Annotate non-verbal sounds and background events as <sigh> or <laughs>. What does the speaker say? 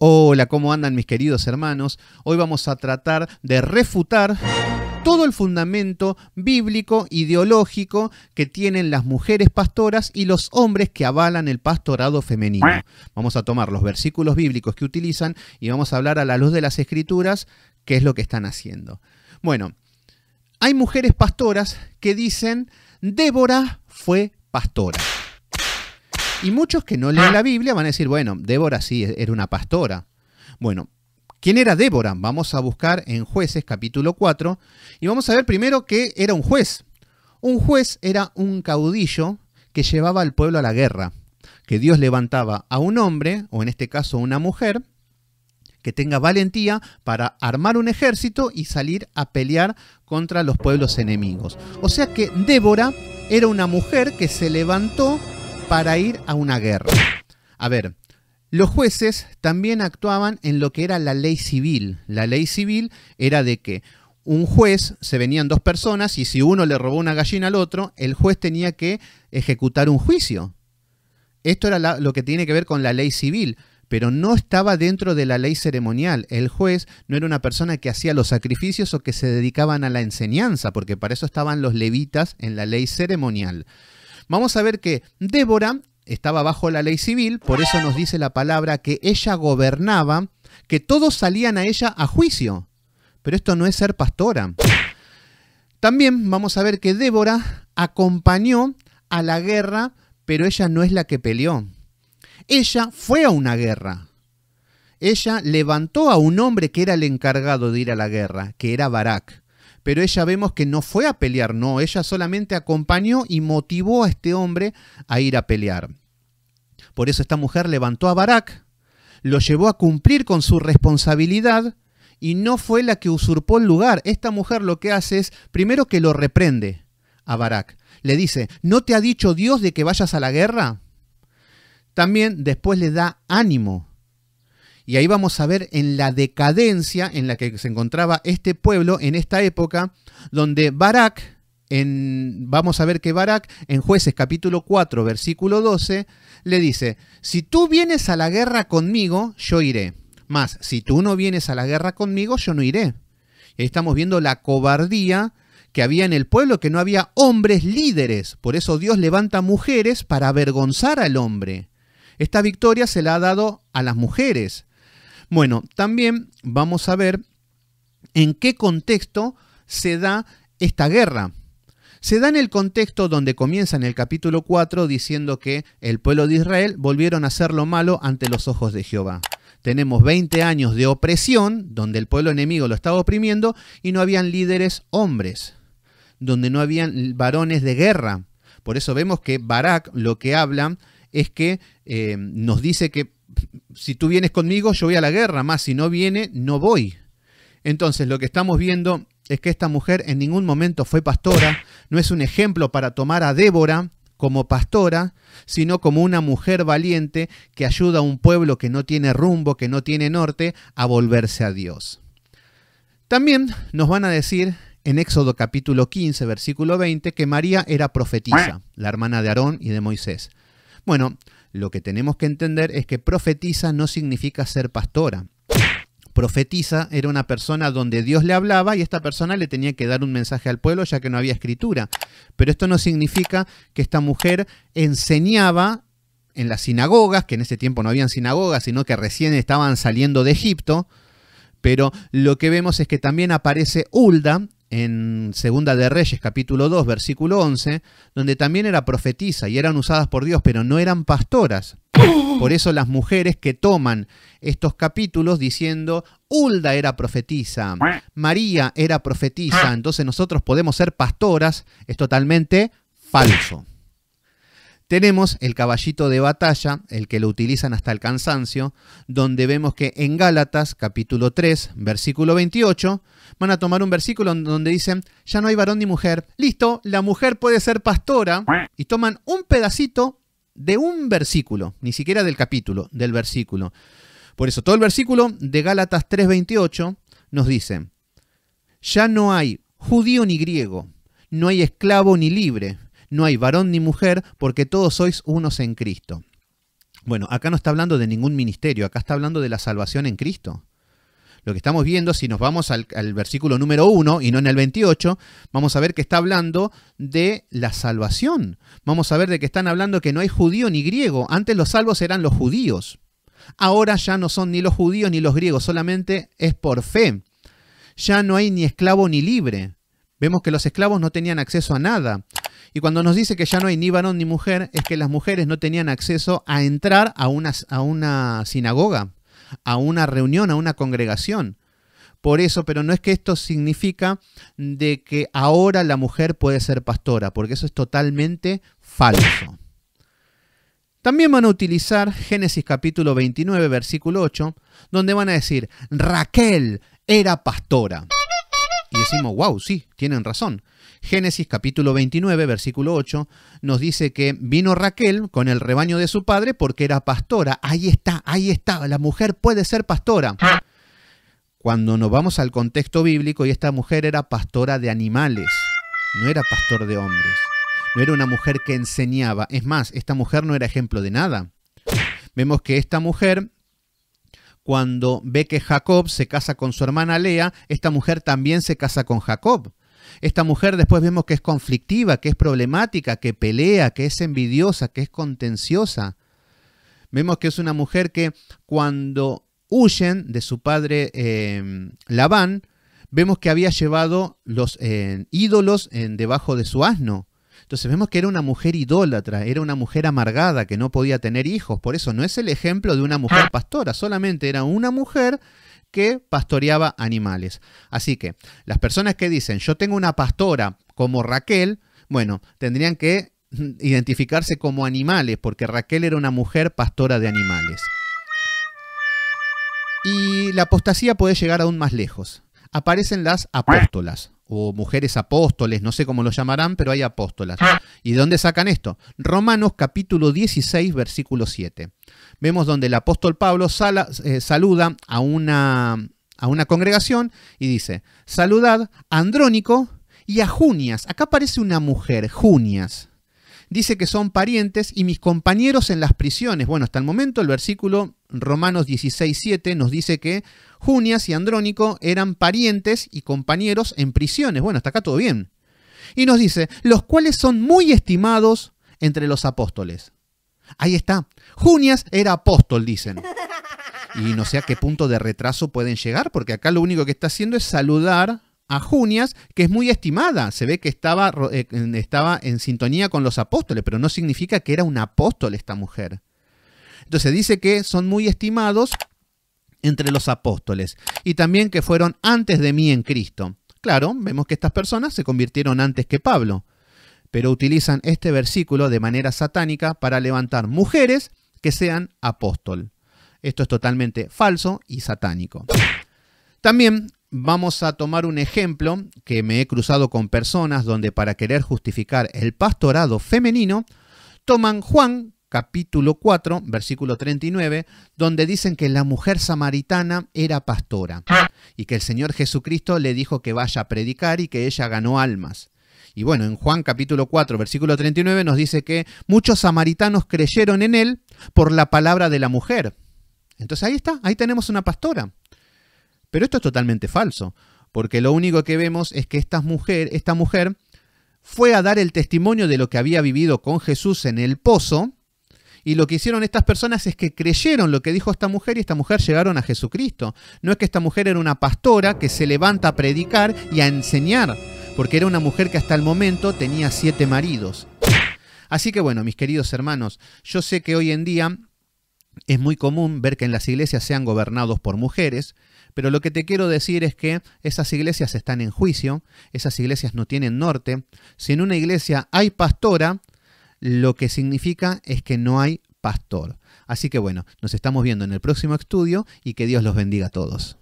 Hola, ¿cómo andan mis queridos hermanos? Hoy vamos a tratar de refutar todo el fundamento bíblico, ideológico que tienen las mujeres pastoras y los hombres que avalan el pastorado femenino. Vamos a tomar los versículos bíblicos que utilizan y vamos a hablar a la luz de las escrituras qué es lo que están haciendo. Bueno, hay mujeres pastoras que dicen, Débora fue pastora. Y muchos que no leen ah. la Biblia van a decir, bueno, Débora sí, e-, era una pastora. Bueno, ¿quién era Débora? Vamos a buscar en jueces capítulo 4 y vamos a ver primero que era un juez. Un juez era un caudillo que llevaba al pueblo a la guerra, que Dios levantaba a un hombre, o en este caso una mujer, que tenga valentía para armar un ejército y salir a pelear contra los pueblos enemigos. O sea que Débora era una mujer que se levantó para ir a una guerra. A ver, los jueces también actuaban en lo que era la ley civil. La ley civil era de que un juez, se venían dos personas y si uno le robó una gallina al otro, el juez tenía que ejecutar un juicio. Esto era lo que tiene que ver con la ley civil, pero no estaba dentro de la ley ceremonial. El juez no era una persona que hacía los sacrificios o que se dedicaban a la enseñanza, porque para eso estaban los levitas en la ley ceremonial. Vamos a ver que Débora estaba bajo la ley civil, por eso nos dice la palabra que ella gobernaba, que todos salían a ella a juicio. Pero esto no es ser pastora. También vamos a ver que Débora acompañó a la guerra, pero ella no es la que peleó. Ella fue a una guerra. Ella levantó a un hombre que era el encargado de ir a la guerra, que era Barak pero ella vemos que no fue a pelear, no, ella solamente acompañó y motivó a este hombre a ir a pelear. Por eso esta mujer levantó a Barak, lo llevó a cumplir con su responsabilidad y no fue la que usurpó el lugar. Esta mujer lo que hace es, primero que lo reprende a Barak, le dice, ¿no te ha dicho Dios de que vayas a la guerra? También después le da ánimo y ahí vamos a ver en la decadencia en la que se encontraba este pueblo en esta época, donde Barak, en, vamos a ver que Barak en jueces capítulo 4, versículo 12, le dice, si tú vienes a la guerra conmigo, yo iré. Más, si tú no vienes a la guerra conmigo, yo no iré. Y ahí estamos viendo la cobardía que había en el pueblo, que no había hombres líderes. Por eso Dios levanta mujeres para avergonzar al hombre. Esta victoria se la ha dado a las mujeres. Bueno, también vamos a ver en qué contexto se da esta guerra. Se da en el contexto donde comienza en el capítulo 4 diciendo que el pueblo de Israel volvieron a hacer lo malo ante los ojos de Jehová. Tenemos 20 años de opresión donde el pueblo enemigo lo estaba oprimiendo y no habían líderes hombres, donde no habían varones de guerra. Por eso vemos que Barak lo que habla es que eh, nos dice que si tú vienes conmigo, yo voy a la guerra, más si no viene, no voy. Entonces, lo que estamos viendo es que esta mujer en ningún momento fue pastora, no es un ejemplo para tomar a Débora como pastora, sino como una mujer valiente que ayuda a un pueblo que no tiene rumbo, que no tiene norte, a volverse a Dios. También nos van a decir en Éxodo capítulo 15, versículo 20, que María era profetisa, la hermana de Aarón y de Moisés. Bueno, lo que tenemos que entender es que profetiza no significa ser pastora. Profetiza era una persona donde Dios le hablaba y esta persona le tenía que dar un mensaje al pueblo ya que no había escritura. Pero esto no significa que esta mujer enseñaba en las sinagogas, que en ese tiempo no habían sinagogas, sino que recién estaban saliendo de Egipto, pero lo que vemos es que también aparece Ulda en Segunda de Reyes capítulo 2 versículo 11, donde también era profetisa y eran usadas por Dios, pero no eran pastoras. Por eso las mujeres que toman estos capítulos diciendo, Ulda era profetisa, María era profetisa, entonces nosotros podemos ser pastoras, es totalmente falso. Tenemos el caballito de batalla, el que lo utilizan hasta el cansancio, donde vemos que en Gálatas capítulo 3, versículo 28, van a tomar un versículo donde dicen, ya no hay varón ni mujer, listo, la mujer puede ser pastora, y toman un pedacito de un versículo, ni siquiera del capítulo, del versículo. Por eso, todo el versículo de Gálatas 28, nos dice, ya no hay judío ni griego, no hay esclavo ni libre no hay varón ni mujer, porque todos sois unos en Cristo. Bueno, acá no está hablando de ningún ministerio, acá está hablando de la salvación en Cristo. Lo que estamos viendo, si nos vamos al, versículo número 1 y no en el 28, vamos a ver que está hablando de la salvación. Vamos a ver de que están hablando que no hay judío ni griego. Antes los salvos eran los judíos. Ahora ya no son ni los judíos ni los griegos, solamente es por fe. Ya no hay ni esclavo ni libre. Vemos que los esclavos no tenían acceso a nada. Y cuando nos dice que ya no hay ni varón ni mujer, es que las mujeres no tenían acceso a entrar a una, a una sinagoga, a una reunión, a una congregación. Por eso, pero no es que esto significa de que ahora la mujer puede ser pastora, porque eso es totalmente falso. También van a utilizar Génesis capítulo 29, versículo 8, donde van a decir, Raquel era pastora. Y decimos, wow, sí, tienen razón. Génesis capítulo 29, versículo 8, nos dice que vino Raquel con el rebaño de su padre porque era pastora. Ahí está, ahí está, la mujer puede ser pastora. Cuando nos vamos al contexto bíblico, y esta mujer era pastora de animales, no era pastor de hombres, no era una mujer que enseñaba. Es más, esta mujer no era ejemplo de nada. Vemos que esta mujer cuando ve que Jacob se casa con su hermana Lea, esta mujer también se casa con Jacob. Esta mujer después vemos que es conflictiva, que es problemática, que pelea, que es envidiosa, que es contenciosa. Vemos que es una mujer que cuando huyen de su padre em, Labán, vemos que había llevado los em, ídolos en, em, debajo de su asno. Entonces vemos que era una mujer idólatra, era una mujer amargada que no podía tener hijos. Por eso no es el ejemplo de una mujer ah. pastora, solamente era una mujer que pastoreaba animales. Así que las personas que dicen yo tengo una pastora como Raquel, bueno, tendrían que <laughs> identificarse como animales, porque Raquel era una mujer pastora de animales. Y la apostasía puede llegar aún más lejos. Aparecen las apóstolas o mujeres apóstoles, no sé cómo lo llamarán, pero hay apóstolas. Ah. ¿Y dónde sacan esto? Romanos capítulo 16, versículo 7. Vemos donde el apóstol Pablo eh, saluda a una, a una congregación y dice, saludad a Andrónico y a Junias. Acá aparece una mujer, Junias dice que son parientes y mis compañeros en las prisiones. Bueno, hasta el momento el versículo Romanos 16.7 nos dice que Junias y Andrónico eran parientes y compañeros en prisiones. Bueno, hasta acá todo bien. Y nos dice, los cuales son muy estimados entre los apóstoles. Ahí está. Junias era apóstol, dicen. Y no sé a qué punto de retraso pueden llegar, porque acá lo único que está haciendo es saludar a Junias, que es muy estimada. Se ve que estaba, eh, estaba en sintonía con los apóstoles, pero no significa que era un apóstol esta mujer. Entonces dice que son muy estimados entre los apóstoles y también que fueron antes de mí en Cristo. Claro, vemos que estas personas se convirtieron antes que Pablo, pero utilizan este versículo de manera satánica para levantar mujeres que sean apóstol. Esto es totalmente falso y satánico. También vamos a tomar un ejemplo que me he cruzado con personas donde para querer justificar el pastorado femenino, toman Juan capítulo 4, versículo 39, donde dicen que la mujer samaritana era pastora y que el Señor Jesucristo le dijo que vaya a predicar y que ella ganó almas. Y bueno, en Juan capítulo 4, versículo 39 nos dice que muchos samaritanos creyeron en él por la palabra de la mujer. Entonces ahí está, ahí tenemos una pastora. Pero esto es totalmente falso, porque lo único que vemos es que esta mujer, esta mujer fue a dar el testimonio de lo que había vivido con Jesús en el pozo, y lo que hicieron estas personas es que creyeron lo que dijo esta mujer y esta mujer llegaron a Jesucristo. No es que esta mujer era una pastora que se levanta a predicar y a enseñar, porque era una mujer que hasta el momento tenía siete maridos. Así que bueno, mis queridos hermanos, yo sé que hoy en día es muy común ver que en las iglesias sean gobernados por mujeres, pero lo que te quiero decir es que esas iglesias están en juicio, esas iglesias no tienen norte. Si en una iglesia hay pastora, lo que significa es que no hay pastor. Así que bueno, nos estamos viendo en el próximo estudio y que Dios los bendiga a todos.